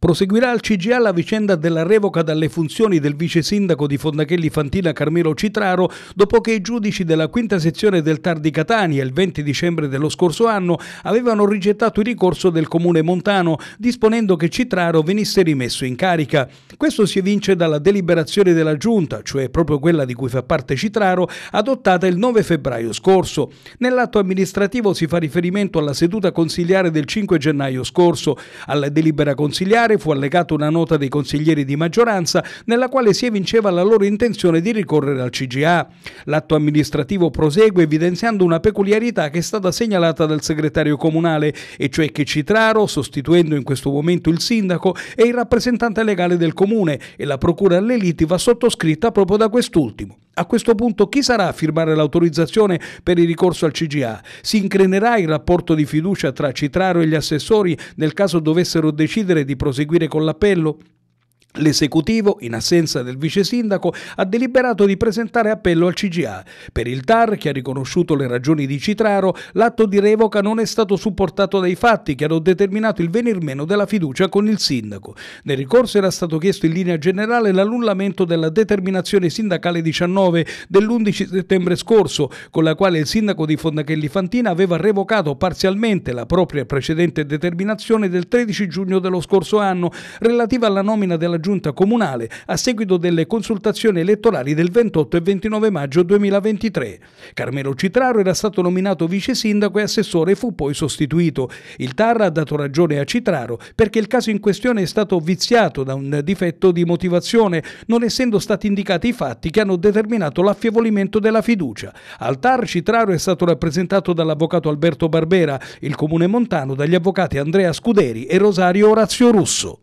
Proseguirà al CGA la vicenda della revoca dalle funzioni del vice sindaco di Fondachelli Fantina Carmelo Citraro dopo che i giudici della quinta sezione del Tar di Catania il 20 dicembre dello scorso anno avevano rigettato il ricorso del comune montano disponendo che Citraro venisse rimesso in carica. Questo si evince dalla deliberazione della giunta, cioè proprio quella di cui fa parte Citraro, adottata il 9 febbraio scorso. Nell'atto amministrativo si fa riferimento alla seduta consigliare del 5 gennaio scorso, alla delibera consigliare parlamentare fu allegata una nota dei consiglieri di maggioranza nella quale si evinceva la loro intenzione di ricorrere al CGA. L'atto amministrativo prosegue evidenziando una peculiarità che è stata segnalata dal segretario comunale, e cioè che Citraro, sostituendo in questo momento il sindaco, è il rappresentante legale del comune e la procura alle liti va sottoscritta proprio da quest'ultimo. A questo punto chi sarà a firmare l'autorizzazione per il ricorso al CGA? Si increnerà il rapporto di fiducia tra Citraro e gli assessori nel caso dovessero decidere di proseguire con l'appello? L'esecutivo, in assenza del vice sindaco, ha deliberato di presentare appello al CGA. Per il TAR, che ha riconosciuto le ragioni di Citraro, l'atto di revoca non è stato supportato dai fatti che hanno determinato il venir meno della fiducia con il sindaco. Nel ricorso era stato chiesto in linea generale l'annullamento della determinazione sindacale 19 dell'11 settembre scorso, con la quale il sindaco di Fondachelli Fantina aveva revocato parzialmente la propria precedente determinazione del 13 giugno dello scorso anno relativa alla nomina della giunta comunale a seguito delle consultazioni elettorali del 28 e 29 maggio 2023. Carmelo Citraro era stato nominato vice sindaco e assessore e fu poi sostituito. Il TAR ha dato ragione a Citraro perché il caso in questione è stato viziato da un difetto di motivazione, non essendo stati indicati i fatti che hanno determinato l'affievolimento della fiducia. Al TAR Citraro è stato rappresentato dall'avvocato Alberto Barbera, il comune montano dagli avvocati Andrea Scuderi e Rosario Orazio Russo.